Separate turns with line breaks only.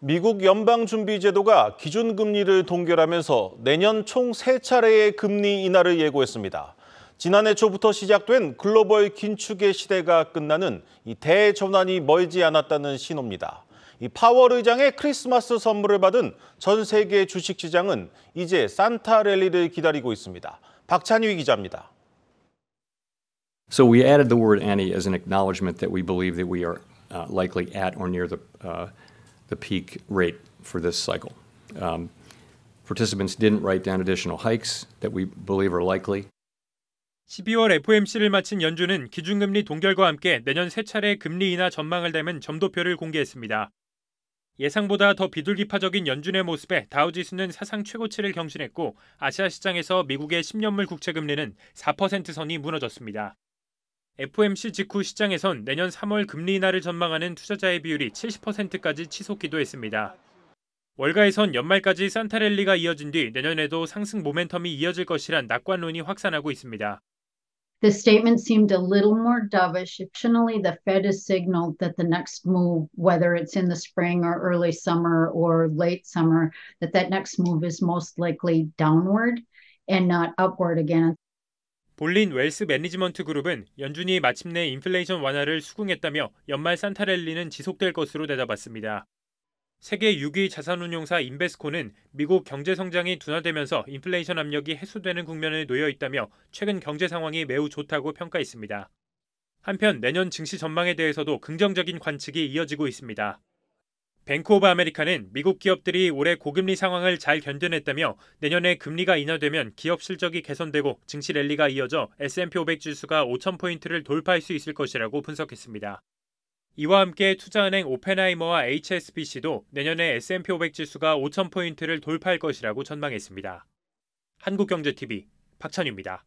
미국 연방준비제도가 기준금리를 동결하면서 내년 총 세차례의 금리 인하를 예고했습니다. 지난해 초부터 시작된 글로벌 긴축의 시대가 끝나는 이 대전환이 멀지 않았다는 신호입니다. 이 파월 의장의 크리스마스 선물을 받은 전 세계 주식시장은 이제 산타 랠리를 기다리고 있습니다. 박찬휘 기자입니다.
So we added the word any as an acknowledgement that we believe that we are uh, likely at or near the uh, the peak rate for this cycle. Um, participants didn't write down additional hikes that we believe are likely.
12월 FOMC를 마친 연준은 기준금리 동결과 함께 내년 세 차례 금리 인하 전망을 담은 점도표를 공개했습니다. 예상보다 더 비둘기파적인 연준의 모습에 다우지수는 사상 최고치를 경신했고 아시아 시장에서 미국의 10년물 국채 금리는 4% 선이 무너졌습니다. FOMC 직후 시장에선 내년 3월 금리 인하를 전망하는 투자자의 비율이 70%까지 치솟기도 했습니다. 월가에선 연말까지 산타랠리가 이어진 뒤 내년에도 상승 모멘텀이 이어질 것이란 낙관론이 확산하고 있습니다.
The statement seemed a little more dovish. Generally, the Fed has signaled that the next move, whether it's in the spring or early summer or late summer, that that next move is most likely downward and not upward again.
볼린 웰스 매니지먼트 그룹은 연준이 마침내 인플레이션 완화를 수긍했다며 연말 산타랠리는 지속될 것으로 내다봤습니다. 세계 6위 자산운용사 인베스코는 미국 경제 성장이 둔화되면서 인플레이션 압력이 해소되는 국면에 놓여 있다며 최근 경제 상황이 매우 좋다고 평가했습니다. 한편 내년 증시 전망에 대해서도 긍정적인 관측이 이어지고 있습니다. 뱅크 오브 아메리카는 미국 기업들이 올해 고금리 상황을 잘 견뎌냈다며 내년에 금리가 인하되면 기업 실적이 개선되고 증시 랠리가 이어져 S&P 500 지수가 5,000포인트를 돌파할 수 있을 것이라고 분석했습니다. 이와 함께 투자은행 오펜하이머와 HSBC도 내년에 S&P 500 지수가 5,000포인트를 돌파할 것이라고 전망했습니다. 한국경제TV 박찬입니다.